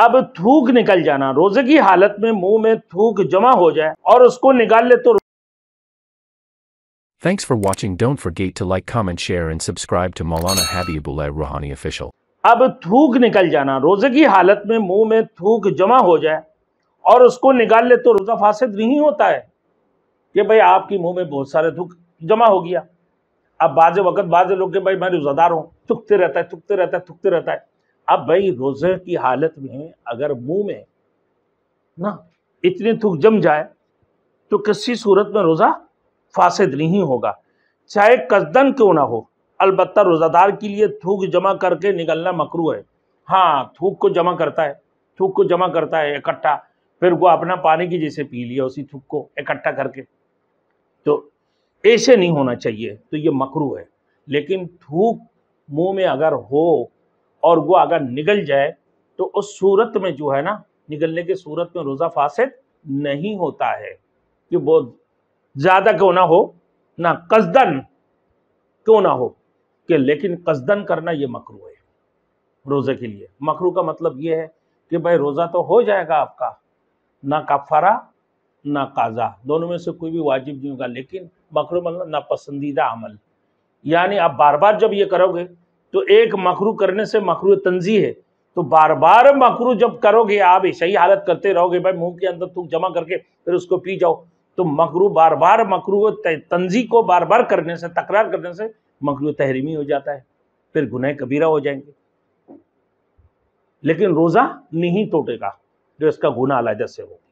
अब थूक निकल जाना रोजे की हालत में मुंह में थूक जमा हो जाए और उसको निकाल ले तो Thanks for watching. Don't forget to like, comment, share and subscribe to Maulana Habibullahi रूहानी ऑफिशियल अब थूक निकल जाना रोजे की हालत में मुंह में थूक जमा हो जाए और उसको निकाल ले तो रोजा फासिद नहीं होता है कि भाई आपकी मुंह में बहुत सारे थूक जमा हो गया अब बाजे वक्त बाजे लोग के भाई मैं रोज़ादार हूँ थुकते रहता है थुकते रहता है थुकते रहता है अब भाई रोज़े की हालत में अगर मुंह में ना इतनी थूक जम जाए तो किसी सूरत में रोज़ा फासद नहीं होगा चाहे कसदन क्यों ना हो अलबत् रोज़ादार के लिए थूक जमा करके निकलना मकरू है हाँ थूक को जमा करता है थूक को जमा करता है इकट्ठा फिर वो अपना पानी की जैसे पी लिया उसी थूक को इकट्ठा करके तो ऐसे नहीं होना चाहिए तो ये मकरू है लेकिन थूक मुंह में अगर हो और वो अगर निगल जाए तो उस सूरत में जो है ना निगलने की सूरत में रोज़ा फासद नहीं होता है कि वो ज़्यादा क्यों ना हो ना कसदन क्यों ना हो कि लेकिन कसदन करना ये मकरू है रोज़े के लिए मकरू का मतलब ये है कि भाई रोज़ा तो हो जाएगा आपका ना कफारा ना काजा दोनों में से कोई भी वाजिब नहीं होगा लेकिन मकरू मतलब पसंदीदा अमल यानी आप बार बार जब ये करोगे तो एक मकरू करने से मकरू तंजी है तो बार बार मकरू जब करोगे आप सही हालत करते रहोगे भाई मुंह के अंदर थूक जमा करके फिर उसको पी जाओ तो मकरू बार बार मकरू तंजी को बार बार करने से तकरार करने से मकरू तहरीमी हो जाता है फिर गुनाह कबीरा हो जाएंगे लेकिन रोज़ा नहीं टूटेगा जो इसका गुना अलहदा से होगा